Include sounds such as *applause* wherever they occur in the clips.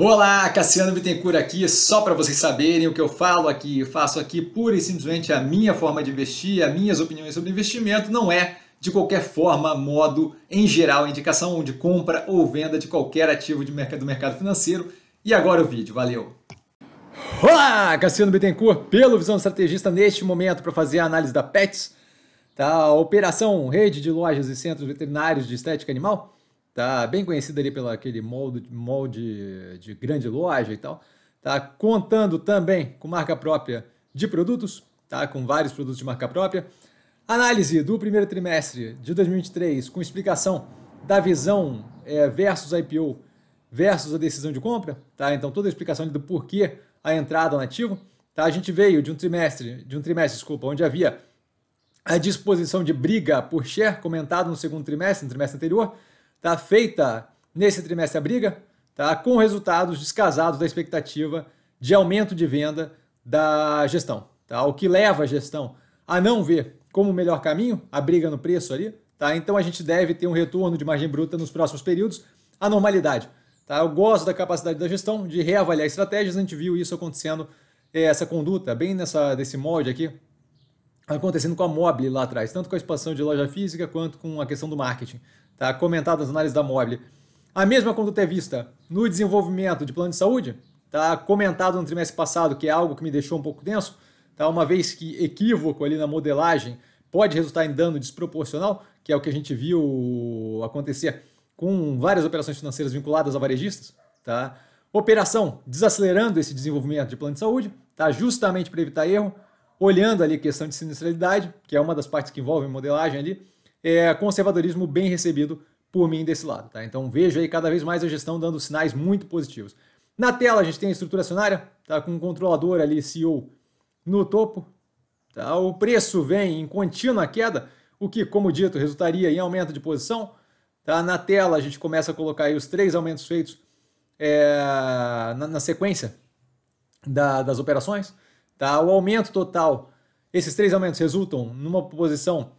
Olá, Cassiano Bittencourt aqui, só para vocês saberem o que eu falo aqui, eu faço aqui pura e simplesmente a minha forma de investir, as minhas opiniões sobre investimento, não é de qualquer forma, modo, em geral, indicação de compra ou venda de qualquer ativo de mercado, do mercado financeiro. E agora o vídeo, valeu! Olá, Cassiano Bittencourt, pelo Visão Estrategista, neste momento para fazer a análise da PETS, tá? a operação Rede de Lojas e Centros Veterinários de Estética Animal, tá bem conhecido ali pelo aquele molde, molde de grande loja e tal, tá contando também com marca própria de produtos, tá com vários produtos de marca própria. Análise do primeiro trimestre de 2023 com explicação da visão é, versus IPO versus a decisão de compra, tá? Então toda a explicação do porquê a entrada no ativo, tá? A gente veio de um trimestre, de um trimestre, desculpa, onde havia a disposição de briga por share comentado no segundo trimestre, no trimestre anterior, Tá feita nesse trimestre a briga, tá? com resultados descasados da expectativa de aumento de venda da gestão. Tá? O que leva a gestão a não ver como o melhor caminho a briga no preço ali. Tá? Então a gente deve ter um retorno de margem bruta nos próximos períodos à normalidade. Tá? Eu gosto da capacidade da gestão de reavaliar estratégias, a gente viu isso acontecendo, eh, essa conduta, bem nessa, desse molde aqui, acontecendo com a Mobile lá atrás, tanto com a expansão de loja física quanto com a questão do marketing. Tá comentado nas análises da Mobile. A mesma conduta é vista no desenvolvimento de plano de saúde, tá comentado no trimestre passado, que é algo que me deixou um pouco denso, tá? uma vez que equívoco ali na modelagem pode resultar em dano desproporcional, que é o que a gente viu acontecer com várias operações financeiras vinculadas a varejistas. Tá? Operação desacelerando esse desenvolvimento de plano de saúde, tá? justamente para evitar erro olhando ali a questão de sinistralidade, que é uma das partes que envolve modelagem ali, é conservadorismo bem recebido por mim desse lado. Tá? Então vejo aí cada vez mais a gestão dando sinais muito positivos. Na tela a gente tem a estrutura acionária, tá? com o controlador ali, CEO, no topo. Tá? O preço vem em contínua queda, o que, como dito, resultaria em aumento de posição. Tá? Na tela a gente começa a colocar aí os três aumentos feitos é, na, na, sequência da, das operações. Tá? O aumento total, esses três aumentos resultam numa posição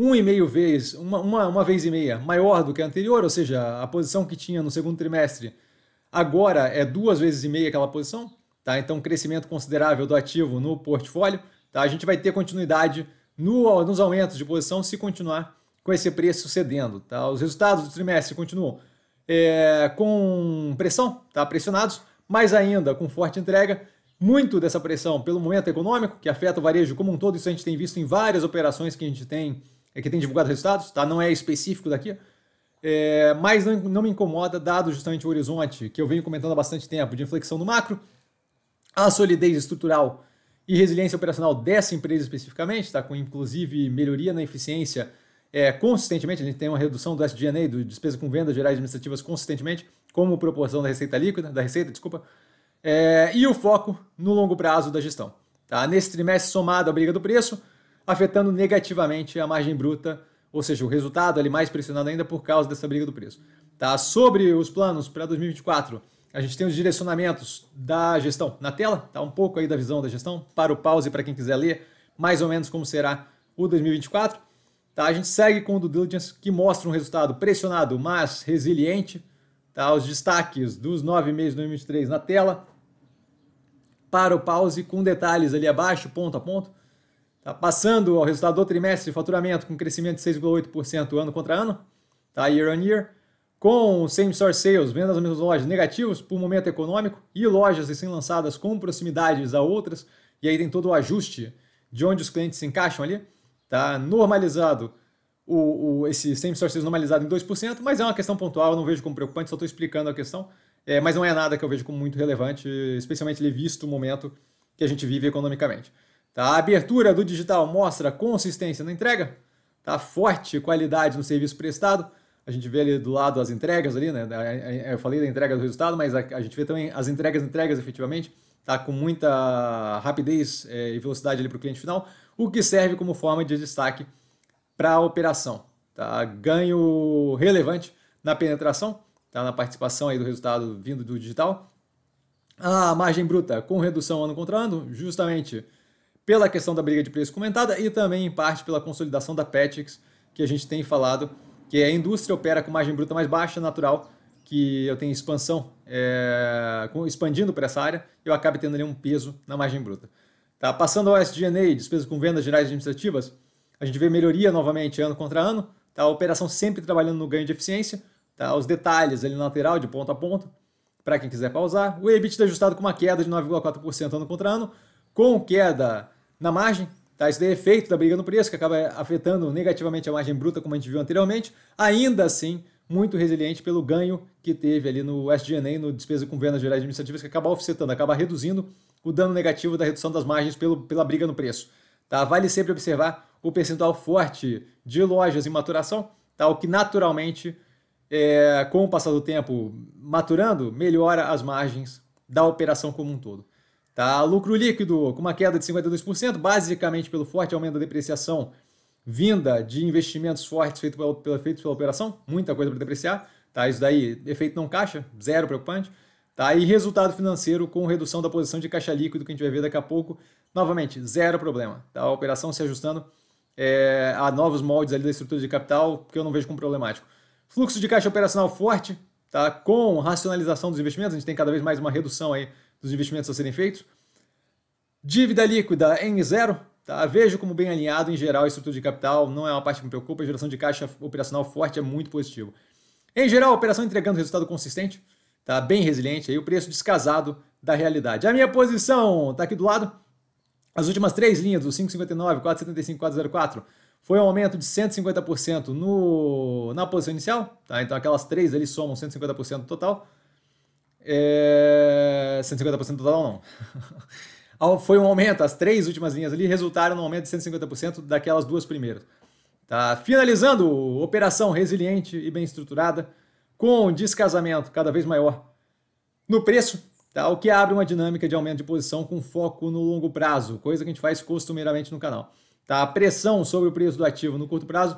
um e meio vez, uma, uma, uma vez e meia maior do que a anterior, ou seja, a posição que tinha no segundo trimestre agora é duas vezes e meia aquela posição, tá? Então, crescimento considerável do ativo no portfólio, tá? A gente vai ter continuidade no, nos aumentos de posição se continuar com esse preço cedendo, tá? Os resultados do trimestre continuam é, com pressão, tá? Pressionados, mas ainda com forte entrega muito dessa pressão pelo momento econômico, que afeta o varejo como um todo, isso a gente tem visto em várias operações que a gente tem, é, que tem divulgado resultados, tá? não é específico daqui, é, mas não, não me incomoda, dado justamente o horizonte que eu venho comentando há bastante tempo, de inflexão no macro, a solidez estrutural e resiliência operacional dessa empresa especificamente, tá? com inclusive melhoria na eficiência é, consistentemente, a gente tem uma redução do SG&A, do despesa com vendas gerais administrativas consistentemente, como proporção da receita líquida, da receita, desculpa, é, e o foco no longo prazo da gestão. Tá? Nesse trimestre somado à briga do preço, afetando negativamente a margem bruta, ou seja, o resultado ali mais pressionado ainda por causa dessa briga do preço. Tá? Sobre os planos para 2024, a gente tem os direcionamentos da gestão na tela, tá um pouco aí da visão da gestão, para o pause para quem quiser ler, mais ou menos como será o 2024. Tá? A gente segue com o due diligence, que mostra um resultado pressionado, mas resiliente, tá, os destaques dos nove meses de 2023 na tela. Para o pause com detalhes ali abaixo, ponto a ponto. Tá passando ao resultado do trimestre de faturamento com crescimento de 6,8% ano contra ano, tá, year on year. Com o same store sales, vendas nas mesmas lojas negativos por momento econômico e lojas recém-lançadas com proximidades a outras. E aí tem todo o ajuste de onde os clientes se encaixam ali. Tá normalizado o, o, esse same sources normalizado em 2%, mas é uma questão pontual, não vejo como preocupante, só estou explicando a questão, é, mas não é nada que eu vejo como muito relevante, especialmente visto o momento que a gente vive economicamente. Tá? A abertura do digital mostra consistência na entrega, tá? forte qualidade no serviço prestado, a gente vê ali do lado as entregas ali, né? Eu falei da entrega do resultado, mas a, a gente vê também as entregas entregas efetivamente, tá? Com muita rapidez é, e velocidade ali para o cliente final, o que serve como forma de destaque para a operação. Tá? Ganho relevante na penetração, tá? na participação aí do resultado vindo do digital. A margem bruta com redução ano contra ano, justamente pela questão da briga de preço comentada e também em parte pela consolidação da Petix, que a gente tem falado que é a indústria opera com margem bruta mais baixa, natural, que eu tenho expansão, é, expandindo para essa área, eu acabo tendo ali um peso na margem bruta. Tá? Passando ao SG&A, despesas com vendas gerais administrativas, a gente vê melhoria novamente ano contra ano, tá? a operação sempre trabalhando no ganho de eficiência, tá? os detalhes ali na lateral, de ponta a ponta, para quem quiser pausar. O EBITDA ajustado com uma queda de 9,4% ano contra ano, com queda na margem, Tá, isso daí é efeito da briga no preço, que acaba afetando negativamente a margem bruta, como a gente viu anteriormente. Ainda assim, muito resiliente pelo ganho que teve ali no SGNA, no despesa com vendas gerais administrativas, que acaba offsetando, acaba reduzindo o dano negativo da redução das margens pelo, pela briga no preço. Tá? Vale sempre observar o percentual forte de lojas em maturação, o que naturalmente, é, com o passar do tempo maturando, melhora as margens da operação como um todo. Tá? Lucro líquido com uma queda de 52%, basicamente pelo forte aumento da depreciação vinda de investimentos fortes feitos pela, pela, feitos pela operação, muita coisa para depreciar. Tá? Isso daí, efeito não caixa, zero preocupante. Tá? E resultado financeiro com redução da posição de caixa líquido que a gente vai ver daqui a pouco. Novamente, zero problema. Tá? A operação se ajustando é, a novos moldes ali da estrutura de capital, que eu não vejo como problemático. Fluxo de caixa operacional forte, tá? com racionalização dos investimentos, a gente tem cada vez mais uma redução aí dos investimentos a serem feitos. Dívida líquida em zero, tá? vejo como bem alinhado em geral a estrutura de capital, não é uma parte que me preocupa, a geração de caixa operacional forte é muito positivo. Em geral, a operação entregando resultado consistente, tá? bem resiliente, aí o preço descasado da realidade. A minha posição está aqui do lado, as últimas três linhas, do 5,59, 4,75, 4,04, foi um aumento de 150% no, na posição inicial. Tá? Então aquelas três ali somam 150% do total. É... 150% do total não. *laughs* foi um aumento, as três últimas linhas ali resultaram num aumento de 150% daquelas duas primeiras. Tá? Finalizando, operação resiliente e bem estruturada, com um descasamento cada vez maior no preço Tá? O que abre uma dinâmica de aumento de posição com foco no longo prazo, coisa que a gente faz costumeiramente no canal. Tá? A pressão sobre o preço do ativo no curto prazo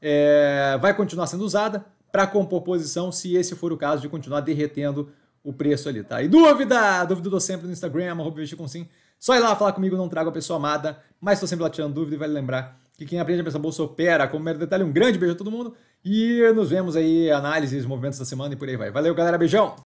é, vai continuar sendo usada para compor posição, se esse for o caso de continuar derretendo o preço ali, tá? E dúvida? Dúvida do sempre no Instagram, arroba com sim. Só ir lá falar comigo, não trago a pessoa amada, mas estou sempre lá tirando dúvida e vale lembrar que quem aprende a pensar bolsa opera. Como mero detalhe, um grande beijo a todo mundo e nos vemos aí, análises, movimentos da semana e por aí vai. Valeu, galera, beijão!